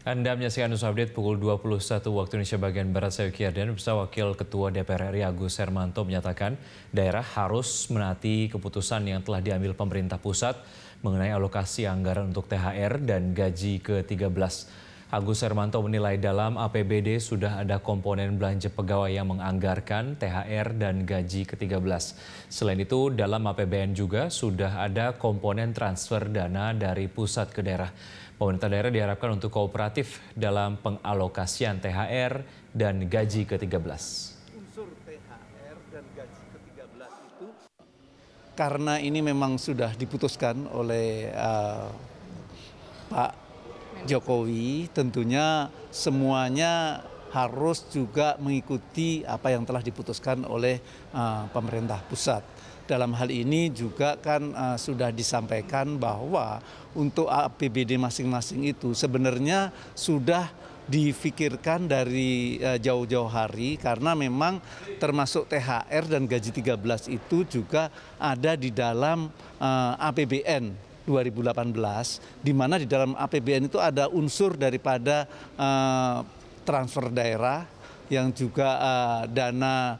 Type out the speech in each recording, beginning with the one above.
Anda menyaksikan news update pukul 21 waktu Indonesia bagian Barat saya Arden, bersama Wakil Ketua DPR RI Agus Hermanto menyatakan daerah harus menaati keputusan yang telah diambil pemerintah pusat mengenai alokasi anggaran untuk THR dan gaji ke-13. Agus Hermanto menilai dalam APBD sudah ada komponen belanja pegawai yang menganggarkan THR dan gaji ke-13. Selain itu, dalam APBN juga sudah ada komponen transfer dana dari pusat ke daerah. Pemerintah daerah diharapkan untuk kooperatif dalam pengalokasian THR dan gaji ke-13. Unsur THR dan gaji ke-13 itu karena ini memang sudah diputuskan oleh uh, Pak Jokowi tentunya semuanya harus juga mengikuti apa yang telah diputuskan oleh uh, pemerintah pusat. Dalam hal ini juga kan uh, sudah disampaikan bahwa untuk APBD masing-masing itu sebenarnya sudah difikirkan dari eh, jauh-jauh hari karena memang termasuk THR dan gaji 13 itu juga ada di dalam APBN 2018 di mana di dalam APBN itu ada unsur daripada uh, transfer daerah yang juga uh, dana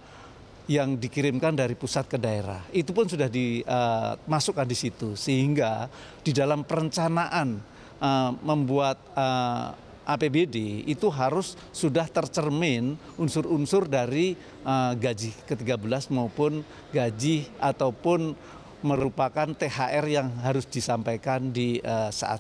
yang dikirimkan dari pusat ke daerah. Itu pun sudah dimasukkan eh, di situ sehingga di dalam perencanaan uh, membuat uh, APBD itu harus sudah tercermin unsur-unsur dari uh, gaji ke-13 maupun gaji ataupun merupakan THR yang harus disampaikan di uh, saat